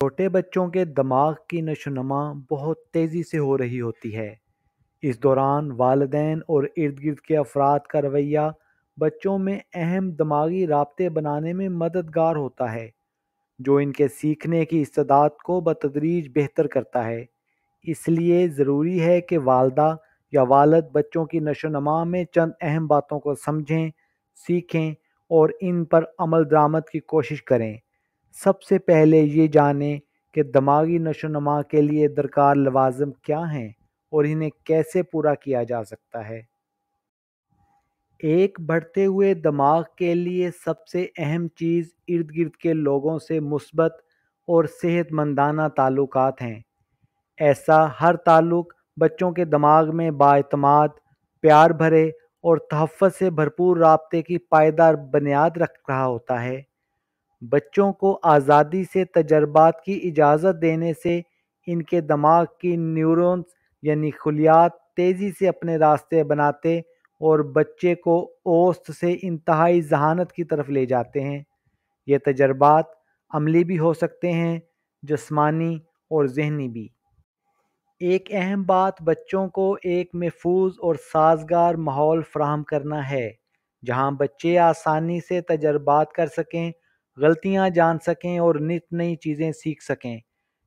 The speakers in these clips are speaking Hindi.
छोटे बच्चों के दिमाग की नशोनुमा बहुत तेज़ी से हो रही होती है इस दौरान वालदेन और इर्द गिर्द के अफराद का रवैया बच्चों में अहम दिमागी रबते बनाने में मददगार होता है जो इनके सीखने की इस्तात को बतदरीज बेहतर करता है इसलिए ज़रूरी है कि वालदा या वालद बच्चों की नशोनमा में चंद अहम बातों को समझें सीखें और इन पर अमल दरामद की कोशिश करें सबसे पहले ये जानें कि दिमागी नशोनमा के लिए दरकार लवाजम क्या हैं और इन्हें कैसे पूरा किया जा सकता है एक बढ़ते हुए दिमाग के लिए सबसे अहम चीज़ इर्द गिर्द के लोगों से मुस्बत और सेहतमंदाना ताल्लुक हैं ऐसा हर ताल्लुक बच्चों के दिमाग में बातमाद प्यार भरे और तहफ़ से भरपूर रबते की पायदार बुनियाद रख रहा होता है बच्चों को आज़ादी से तजर्बात की इजाज़त देने से इनके दिमाग की न्यूरॉन्स यानी खुलियात तेज़ी से अपने रास्ते बनाते और बच्चे को औस्त से इंतहाई जहानत की तरफ ले जाते हैं ये तजर्बात अमली भी हो सकते हैं जस्मानी और जहनी भी एक अहम बात बच्चों को एक महफूज और साजगार माहौल फ्राहम करना है जहां बच्चे आसानी से तजर्बात कर सकें गलतियां जान सकें और नित नई चीज़ें सीख सकें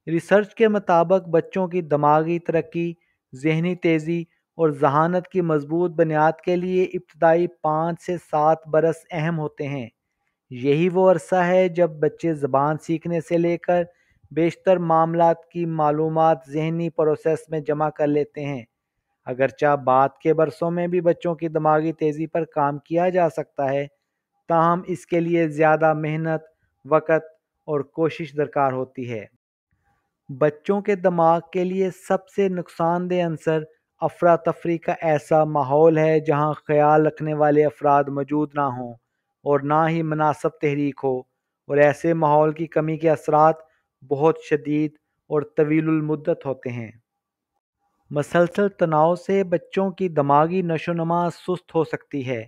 रिसर्च के मुताबिक बच्चों की दिमागी तरक्की जहनी तेज़ी और जहानत की मजबूत बुनियाद के लिए इब्तदाई पाँच से सात बरस अहम होते हैं यही वो अरसा है जब बच्चे ज़बान सीखने से लेकर बेशतर मामला की मालूम जहनी प्रोसेस में जमा कर लेते हैं अगरचा बाद के बरसों में भी बच्चों की दिमागी तेज़ी पर काम किया जा सकता है ताहम इसके लिए ज़्यादा मेहनत वक़्त और कोशिश दरकार होती है बच्चों के दिमाग के लिए सबसे नुकसानदेह अंसर अफरा तफरी का ऐसा माहौल है जहाँ ख्याल रखने वाले अफराद मौजूद ना हों और ना ही मुनासब तहरीक हो और ऐसे माहौल की कमी के असरात बहुत शदीद और तवीलमदत होते हैं मसलसल तनाव से बच्चों की दिमागी नशोनमा सुस्त हो सकती है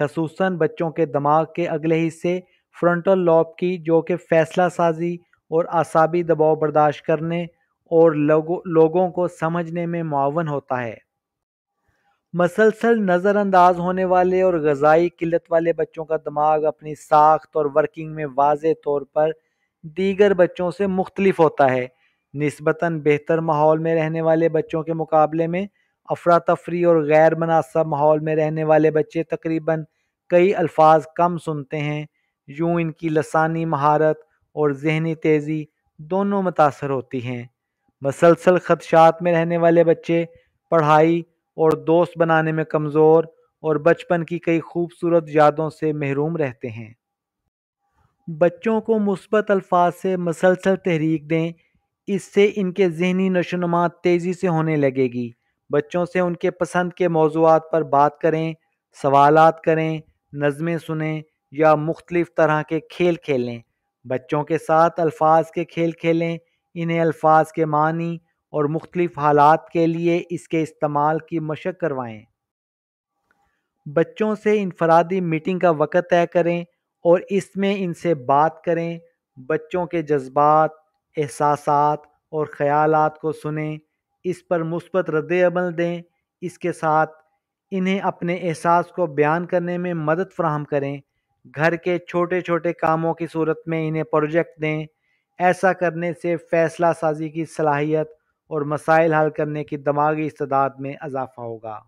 खसूस बच्चों के दिमाग के अगले हिस्से फ्रंटल लॉब की जो कि फ़ैसला साजी और आसाबी दबाव बर्दाश्त करने और लोगों लोगों को समझने में मावन होता है मसलसल नज़रअंदाज होने वाले और गज़ाई किल्लत वाले बच्चों का दिमाग अपनी साख्त और वर्किंग में वाज तौर पर दीगर बच्चों से मुख्तलिफ होता है नस्बता बेहतर माहौल में रहने वाले बच्चों के मुकाबले में अफरा तफरी और गैर मुनासब माहौल में रहने वाले बच्चे तकरीबन कई अल्फाज कम सुनते हैं यूँ इनकी लसानी महारत और जहनी तेज़ी दोनों मुतासर होती हैं मसलसल खदशात में रहने वाले बच्चे पढ़ाई और दोस्त बनाने में कमज़ोर और बचपन की कई खूबसूरत यादों से महरूम रहते हैं बच्चों को मुस्बत अल्फाज से मसलसल तहरीक दें इससे इनके जहनी नशोनुमा तेज़ी से होने लगेगी बच्चों से उनके पसंद के मौजूद पर बात करें सवालत करें नज़में सुने या मुख्तलिफ़ तरह के खेल खेलें बच्चों के साथ अल्फाज के खेल खेलें इन्हें अल्फाज के मानी और मुख्तलिफ हालात के लिए इसके इस्तेमाल की मशक करवाएं बच्चों से इनफरादी मीटिंग का वक़्त तय करें और इसमें इनसे बात करें बच्चों के जज्बात एहसास और ख़्याल को सुने इस पर मुस्बत रद्द अमल दें इसके साथ इन्हें अपने एहसास को बयान करने में मदद फ्राहम करें घर के छोटे छोटे कामों की सूरत में इन्हें प्रोजेक्ट दें ऐसा करने से फ़ैसला साजी की सलाहियत और मसाइल हल करने की दिमागी इस्तात में इजाफ़ा होगा